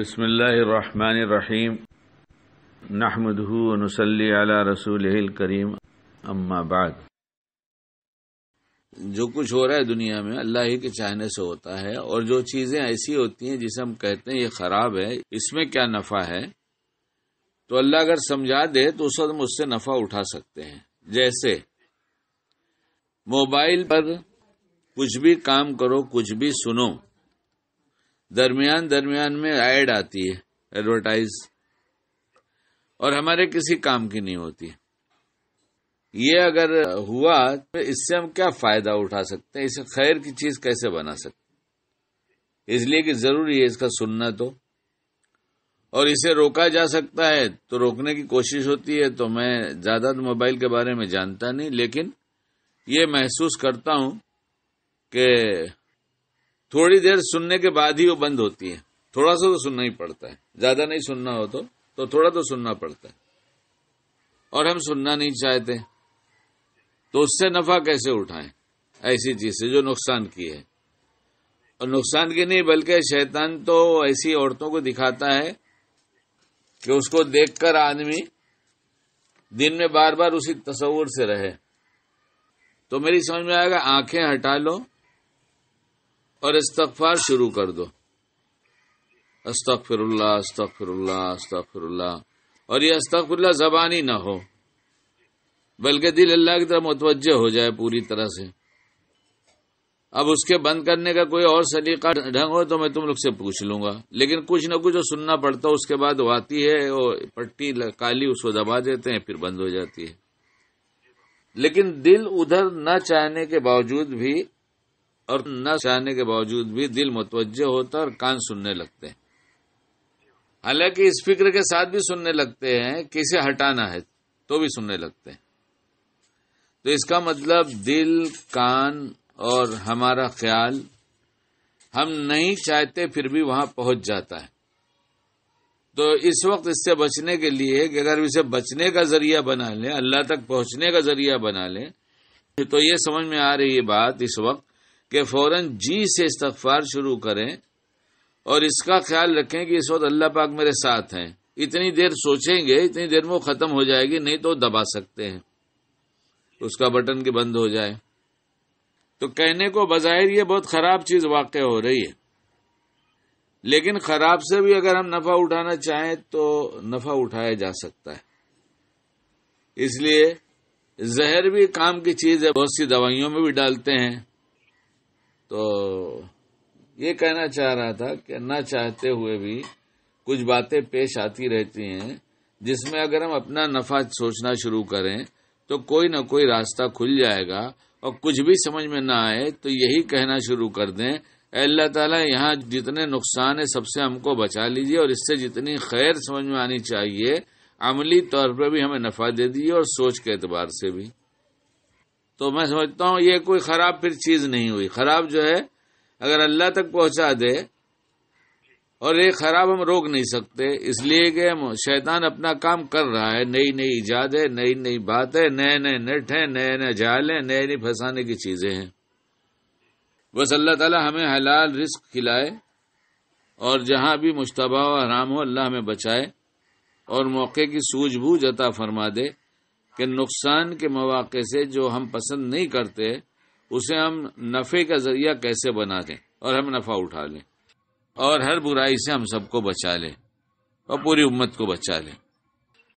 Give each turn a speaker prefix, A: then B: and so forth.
A: बसमीम नहमदूनसली रसूल करीम अम्माबाद जो कुछ हो रहा है दुनिया में अल्लाह ही के चाहने से होता है और जो चीज़ें ऐसी होती हैं जिसे हम कहते हैं ये ख़राब है इसमें क्या नफ़ा है तो अल्लाह अगर समझा दे तो उस वक्त हम उससे नफ़ा उठा सकते हैं जैसे मोबाइल पर कुछ भी काम करो कुछ भी सुनो दरमियान दरमियान में एड आती है एडवर्टाइज और हमारे किसी काम की नहीं होती ये अगर हुआ तो इससे हम क्या फायदा उठा सकते हैं इसे खैर की चीज कैसे बना सकते इसलिए कि जरूरी है इसका सुनना तो और इसे रोका जा सकता है तो रोकने की कोशिश होती है तो मैं ज्यादा तो मोबाइल के बारे में जानता नहीं लेकिन ये महसूस करता हूं कि थोड़ी देर सुनने के बाद ही वो बंद होती है थोड़ा सा तो सुनना ही पड़ता है ज्यादा नहीं सुनना हो तो तो थोड़ा तो सुनना पड़ता है और हम सुनना नहीं चाहते तो उससे नफा कैसे उठाएं ऐसी चीज से जो नुकसान की है और नुकसान की नहीं बल्कि शैतान तो ऐसी औरतों को दिखाता है कि उसको देखकर आदमी दिन में बार बार उसी तस्वूर से रहे तो मेरी समझ में आएगा आंखें हटा लो और इस्तफार शुरू कर दो अस्तफिरल्ला अस्तफिरल्ला अस्तफिरल्ला और ये अस्तफिरल्ला जबानी ना हो बल्कि दिल अल्लाह की तरफ मुतवजह हो जाए पूरी तरह से अब उसके बंद करने का कोई और सलीका ढंग हो तो मैं तुम लोग से पूछ लूंगा लेकिन कुछ ना कुछ जो सुनना पड़ता है उसके बाद वो आती है वो पट्टी काली उसको दबा देते हैं फिर बंद हो जाती है लेकिन दिल उधर न चाहने के बावजूद भी और न चाहने के बावजूद भी दिल मुतवजह होता है और कान सुनने लगते हैं हालांकि इस फिक्र के साथ भी सुनने लगते हैं किसे हटाना है तो भी सुनने लगते हैं तो इसका मतलब दिल कान और हमारा ख्याल हम नहीं चाहते फिर भी वहां पहुंच जाता है तो इस वक्त इससे बचने के लिए कि अगर इसे बचने का जरिया बना लें अल्लाह तक पहुंचने का जरिया बना लें तो ये समझ में आ रही है बात इस वक्त कि फौरन जी से इस्तार शुरू करें और इसका ख्याल रखें कि इस वक्त अल्लाह पाक मेरे साथ हैं इतनी देर सोचेंगे इतनी देर में वो खत्म हो जाएगी नहीं तो दबा सकते हैं उसका बटन के बंद हो जाए तो कहने को बजायर ये बहुत खराब चीज वाक़ हो रही है लेकिन खराब से भी अगर हम नफा उठाना चाहें तो नफा उठाया जा सकता है इसलिए जहर भी काम की चीज है बहुत सी दवाइयों में भी डालते हैं तो ये कहना चाह रहा था कि न चाहते हुए भी कुछ बातें पेश आती रहती हैं जिसमें अगर हम अपना नफा सोचना शुरू करें तो कोई ना कोई रास्ता खुल जाएगा और कुछ भी समझ में ना आए तो यही कहना शुरू कर दें अल्लाह ताला यहाँ जितने नुकसान है सबसे हमको बचा लीजिए और इससे जितनी खैर समझ में आनी चाहिए अमली तौर पर भी हमें नफा दे दीजिए और सोच के एतबार से भी तो मैं समझता हूँ ये कोई खराब फिर चीज नहीं हुई खराब जो है अगर अल्लाह तक पहुंचा दे और ये खराब हम रोक नहीं सकते इसलिए कि शैतान अपना काम कर रहा है नई नई ईजाद है नई नई बात है नए नए नेट है नए नए जाल है नए नई फंसाने की चीजें हैं बस अल्लाह ताला हमें हलाल रिस्क खिलाए और जहां भी मुशतबा और हराम हो अल्लाह हमें बचाए और मौके की सूझबूझ अता फरमा दे कि नुकसान के मौाक से जो हम पसंद नहीं करते उसे हम नफ़े का ज़रिया कैसे बना दें और हम नफ़ा उठा लें और हर बुराई से हम सबको बचा लें और पूरी उम्मत को बचा लें